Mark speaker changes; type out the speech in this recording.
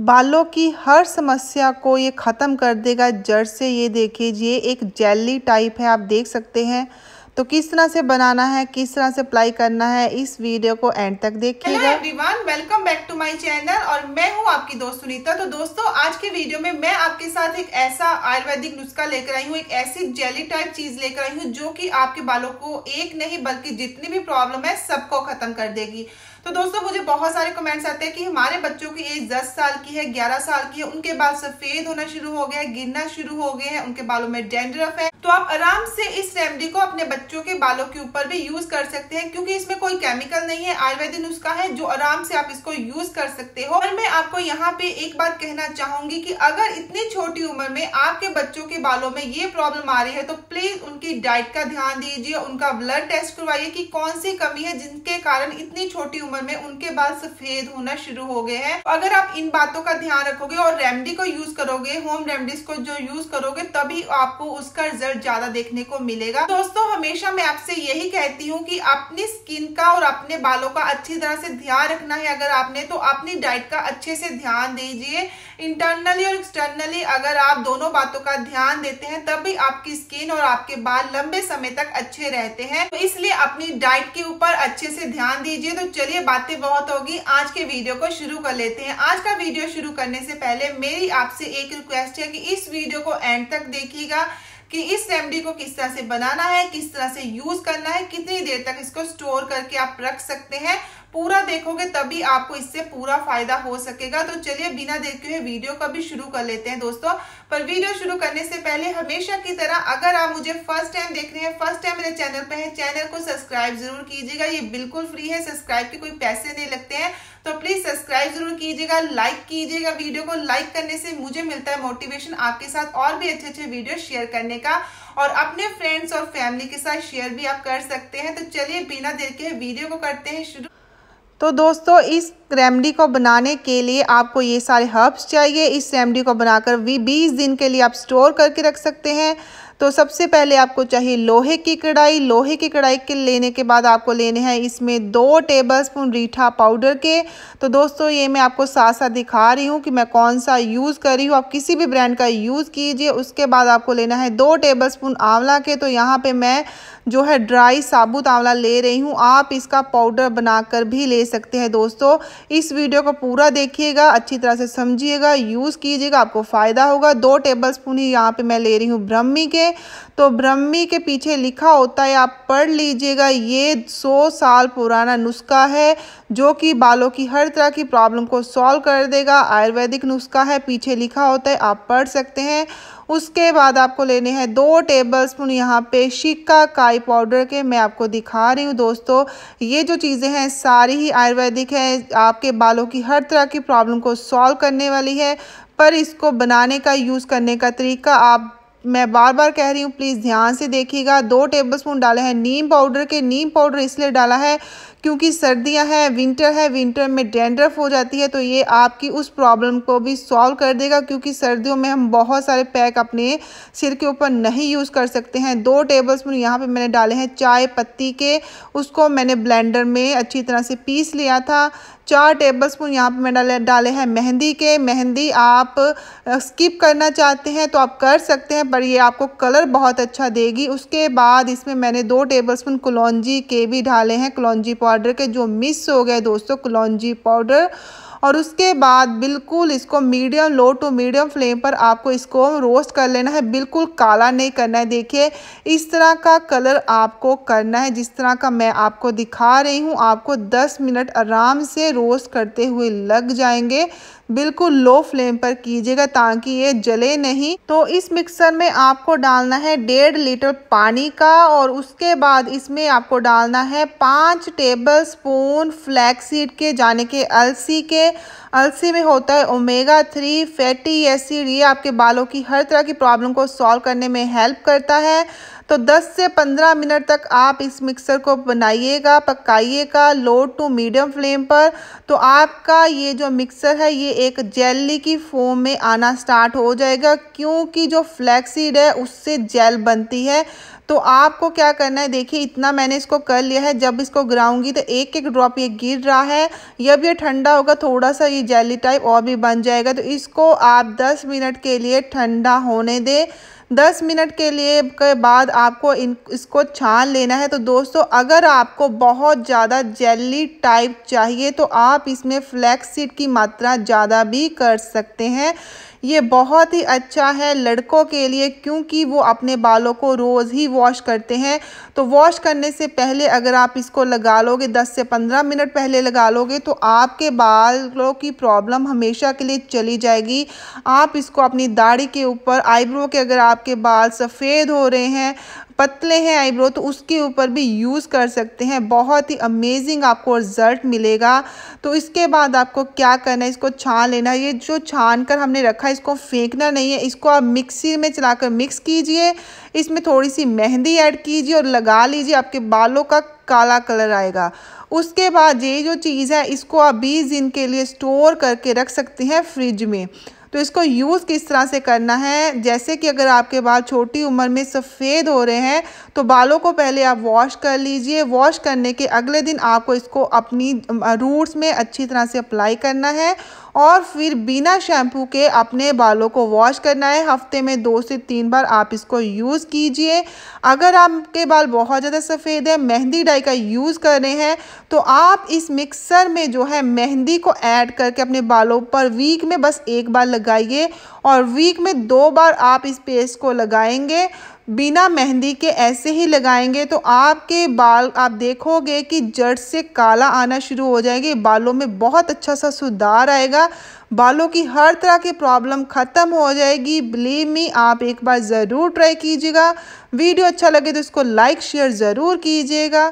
Speaker 1: बालों की हर समस्या को ये ख़त्म कर देगा जड़ से ये देखिए ये एक जेली टाइप है आप देख सकते हैं तो किस तरह से बनाना है किस तरह से अप्लाई करना है इस वीडियो को एंड तक देखिएगा everyone welcome back to my channel और मैं हूं आपकी दोस्त सुनीता तो दोस्तों आज के वीडियो में मैं आपके साथ एक ऐसा आयुर्वेदिक नुस्खा लेकर आई हूँ एक ऐसी जेली टाइप चीज लेकर आई हूँ जो की आपके बालों को एक नहीं बल्कि जितनी भी प्रॉब्लम है सबको खत्म कर देगी तो दोस्तों मुझे बहुत सारे कमेंट्स आते हैं कि हमारे बच्चों की एज 10 साल की है 11 साल की है उनके बाल सफेद होना शुरू हो गया है गिरना शुरू हो गए हैं उनके बालों में डेंडरफ है तो आप आराम से इस रेमेडी को अपने बच्चे बच्चों के बालों के ऊपर भी यूज कर सकते हैं क्योंकि इसमें कोई केमिकल नहीं है आयुर्वेदिक नुस्खा है जो आराम से आप इसको यूज कर सकते हो और मैं आपको यहाँ पे एक बात कहना चाहूंगी कि अगर इतनी छोटी उम्र में आपके बच्चों के बालों में ये प्रॉब्लम आ रही है तो प्लीज उनकी डाइट का ध्यान दीजिए उनका ब्लड टेस्ट करवाइए कि कौन सी कमी है जिनके कारण इतनी छोटी उम्र में उनके बाल सफेद होना शुरू हो गए हैं अगर आप इन बातों का ध्यान रखोगे और रेमडी को यूज करोगे होम रेमडीज को जो यूज करोगे तभी आपको उसका रिजल्ट ज्यादा देखने को मिलेगा दोस्तों हमेशा मैं आपसे यही कहती हूँ की अपनी स्किन का और अपने बालों का अच्छी तरह से ध्यान रखना है अगर आपने तो अपनी डाइट का अच्छे से ध्यान दीजिए इंटरनली और एक्सटर्नली अगर आप दोनों बातों का ध्यान देते हैं तभी आपकी स्किन और आपके बाल लंबे समय तक अच्छे रहते हैं तो इसलिए अपनी डाइट के ऊपर अच्छे से ध्यान दीजिए तो चलिए बातें बहुत होगी आज के वीडियो को शुरू कर लेते हैं आज का वीडियो शुरू करने से पहले मेरी आपसे एक रिक्वेस्ट है कि इस वीडियो को एंड तक देखिएगा कि इस रेमडी को किस तरह से बनाना है किस तरह से यूज करना है कितनी देर तक इसको स्टोर करके आप रख सकते हैं पूरा देखोगे तभी आपको इससे पूरा फायदा हो सकेगा तो चलिए बिना देखे हुए वीडियो का भी शुरू कर लेते हैं दोस्तों पर वीडियो शुरू करने से पहले हमेशा की तरह अगर आप मुझे फर्स्ट टाइम देख रहे हैं फर्स्ट टाइम मेरे चैनल पे है चैनल को सब्सक्राइब जरूर कीजिएगा ये बिल्कुल फ्री है सब्सक्राइब के कोई पैसे नहीं लगते हैं तो प्लीज सब्सक्राइब जरूर कीजिएगा लाइक कीजिएगा वीडियो को लाइक करने से मुझे मिलता है मोटिवेशन आपके साथ और भी अच्छे अच्छे वीडियो शेयर करने का और अपने फ्रेंड्स और फैमिली के साथ शेयर भी आप कर सकते हैं तो चलिए बिना देर के वीडियो को करते हैं शुरू तो दोस्तों इस रेमडी को बनाने के लिए आपको ये सारे हर्ब्स चाहिए इस रेमडी को बनाकर भी बीस दिन के लिए आप स्टोर करके रख सकते हैं तो सबसे पहले आपको चाहिए लोहे की कढ़ाई लोहे की कढ़ाई के लेने के बाद आपको लेने हैं इसमें दो टेबल स्पून रीठा पाउडर के तो दोस्तों ये मैं आपको साथ साथ दिखा रही हूँ कि मैं कौन सा यूज़ कर रही हूँ आप किसी भी ब्रांड का यूज़ कीजिए उसके बाद आपको लेना है दो टेबल स्पून आंवला के तो यहाँ पर मैं जो है ड्राई साबुत आंवला ले रही हूँ आप इसका पाउडर बनाकर भी ले सकते हैं दोस्तों इस वीडियो को पूरा देखिएगा अच्छी तरह से समझिएगा यूज़ कीजिएगा आपको फ़ायदा होगा दो टेबल स्पून ही यहाँ पर मैं ले रही हूँ ब्रह्मी के देखेंगे तो ब्रह्मी के पीछे लिखा होता है आप पढ़ लीजिएगा ये सौ साल पुराना नुस्खा है जो कि बालों की हर तरह की प्रॉब्लम को सॉल्व कर देगा आयुर्वेदिक नुस्खा है पीछे लिखा होता है आप पढ़ सकते हैं उसके बाद आपको लेने हैं दो टेबल स्पून यहाँ पे शिक्का काई पाउडर के मैं आपको दिखा रही हूँ दोस्तों ये जो चीज़ें हैं सारी ही आयुर्वेदिक हैं आपके बालों की हर तरह की प्रॉब्लम को सॉल्व करने वाली है पर इसको बनाने का यूज़ करने का तरीका आप मैं बार बार कह रही हूँ प्लीज़ ध्यान से देखिएगा दो टेबलस्पून डाले हैं नीम पाउडर के नीम पाउडर इसलिए डाला है क्योंकि सर्दियां हैं विंटर है विंटर में डेंड्रफ हो जाती है तो ये आपकी उस प्रॉब्लम को भी सॉल्व कर देगा क्योंकि सर्दियों में हम बहुत सारे पैक अपने सिर के ऊपर नहीं यूज़ कर सकते हैं दो टेबल स्पून यहाँ पर मैंने डाले हैं चाय पत्ती के उसको मैंने ब्लेंडर में अच्छी तरह से पीस लिया था चार टेबल स्पून यहाँ पर मैंने डाले डाले हैं मेहंदी के मेहंदी आप स्किप करना चाहते हैं तो आप कर सकते हैं पर ये आपको कलर बहुत अच्छा देगी उसके बाद इसमें मैंने दो टेबल स्पून कलौजी के भी डाले हैं कलौजी पाउडर पाउडर के जो मिस हो गए दोस्तों कलौजी पाउडर और उसके बाद बिल्कुल इसको medium low to medium flame पर आपको इसको रोस्ट कर लेना है बिल्कुल काला नहीं करना है देखिए इस तरह का कलर आपको करना है जिस तरह का मैं आपको दिखा रही हूँ आपको 10 मिनट आराम से रोस्ट करते हुए लग जाएंगे बिल्कुल लो फ्लेम पर कीजिएगा ताकि ये जले नहीं तो इस मिक्सर में आपको डालना है डेढ़ लीटर पानी का और उसके बाद इसमें आपको डालना है पाँच टेबल स्पून फ्लैक्सीड के जाने के अलसी के अलसी में होता है ओमेगा थ्री फैटी एसिड ये आपके बालों की हर तरह की प्रॉब्लम को सॉल्व करने में हेल्प करता है तो 10 से 15 मिनट तक आप इस मिक्सर को बनाइएगा पकाइएगा लो टू मीडियम फ्लेम पर तो आपका ये जो मिक्सर है ये एक जेली की फॉर्म में आना स्टार्ट हो जाएगा क्योंकि जो फ्लैक्सीड है उससे जेल बनती है तो आपको क्या करना है देखिए इतना मैंने इसको कर लिया है जब इसको गिराऊंगी तो एक एक ड्रॉप ये गिर रहा है जब ये ठंडा होगा थोड़ा सा ये जेली टाइप और भी बन जाएगा तो इसको आप दस मिनट के लिए ठंडा होने दें दस मिनट के लिए के बाद आपको इन इसको छान लेना है तो दोस्तों अगर आपको बहुत ज़्यादा जेली टाइप चाहिए तो आप इसमें फ्लैक्स सीड की मात्रा ज़्यादा भी कर सकते हैं ये बहुत ही अच्छा है लड़कों के लिए क्योंकि वो अपने बालों को रोज़ ही वॉश करते हैं तो वॉश करने से पहले अगर आप इसको लगा लोगे 10 से 15 मिनट पहले लगा लोगे तो आपके बालों की प्रॉब्लम हमेशा के लिए चली जाएगी आप इसको अपनी दाढ़ी के ऊपर आईब्रो के अगर आपके बाल सफ़ेद हो रहे हैं पतले हैं आईब्रो तो उसके ऊपर भी यूज़ कर सकते हैं बहुत ही अमेजिंग आपको रिज़ल्ट मिलेगा तो इसके बाद आपको क्या करना है इसको छान लेना ये जो छान कर हमने रखा है इसको फेंकना नहीं है इसको आप मिक्सी में चलाकर मिक्स कीजिए इसमें थोड़ी सी मेहंदी ऐड कीजिए और लगा लीजिए आपके बालों का काला कलर आएगा उसके बाद ये जो चीज़ है इसको आप बीस दिन के लिए स्टोर करके रख सकते हैं फ्रिज में तो इसको यूज़ किस तरह से करना है जैसे कि अगर आपके बाल छोटी उम्र में सफ़ेद हो रहे हैं तो बालों को पहले आप वॉश कर लीजिए वॉश करने के अगले दिन आपको इसको अपनी रूट्स में अच्छी तरह से अप्लाई करना है और फिर बिना शैम्पू के अपने बालों को वॉश करना है हफ्ते में दो से तीन बार आप इसको यूज़ कीजिए अगर आपके बाल बहुत ज़्यादा सफ़ेद है मेहंदी डाई का यूज़ कर रहे हैं तो आप इस मिक्सर में जो है मेहंदी को ऐड करके अपने बालों पर वीक में बस एक बार लगाइए और वीक में दो बार आप इस पेस्ट को लगाएंगे बिना मेहंदी के ऐसे ही लगाएंगे तो आपके बाल आप देखोगे कि जड़ से काला आना शुरू हो जाएंगे बालों में बहुत अच्छा सा सुधार आएगा बालों की हर तरह की प्रॉब्लम ख़त्म हो जाएगी बिलीव मी आप एक बार ज़रूर ट्राई कीजिएगा वीडियो अच्छा लगे तो इसको लाइक शेयर ज़रूर कीजिएगा